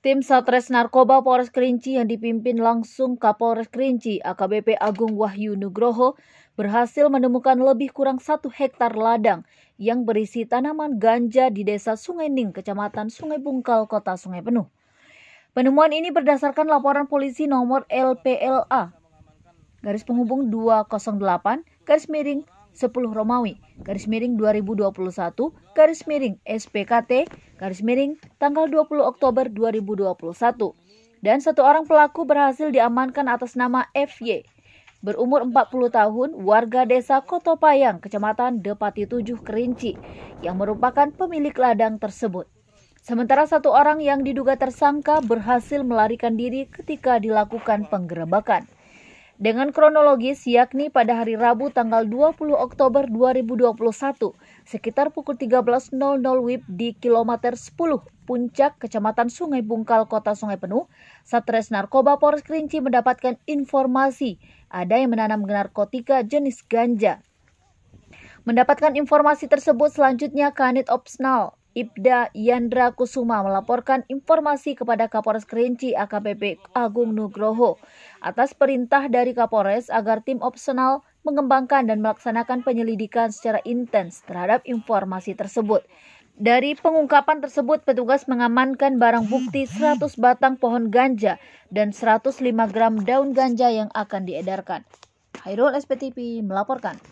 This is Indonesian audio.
Tim Satres Narkoba Polres Kerinci yang dipimpin langsung Kapolres Kerinci AKBP Agung Wahyu Nugroho berhasil menemukan lebih kurang satu hektar ladang yang berisi tanaman ganja di desa Sungai Ning, kecamatan Sungai Bungkal, kota Sungai Penuh. Penemuan ini berdasarkan laporan polisi nomor LPLA garis penghubung 208 garis miring 10 Romawi, garis miring 2021, garis miring SPKT, garis miring tanggal 20 Oktober 2021. Dan satu orang pelaku berhasil diamankan atas nama FY, berumur 40 tahun, warga desa koto payang kecamatan Depati 7, Kerinci, yang merupakan pemilik ladang tersebut. Sementara satu orang yang diduga tersangka berhasil melarikan diri ketika dilakukan penggerebekan dengan kronologis yakni pada hari Rabu tanggal 20 Oktober 2021 sekitar pukul 13.00 WIB di kilometer 10 Puncak, Kecamatan Sungai Bungkal, Kota Sungai Penuh, Satres Narkoba Polres Kerinci mendapatkan informasi ada yang menanam narkotika jenis ganja. Mendapatkan informasi tersebut selanjutnya Kanit Opsnal Ibda Yandra Kusuma melaporkan informasi kepada Kapolres Kerinci AKBP Agung Nugroho atas perintah dari Kapolres agar tim opsional mengembangkan dan melaksanakan penyelidikan secara intens terhadap informasi tersebut. Dari pengungkapan tersebut, petugas mengamankan barang bukti 100 batang pohon ganja dan 105 gram daun ganja yang akan diedarkan. Hairul SPTV melaporkan.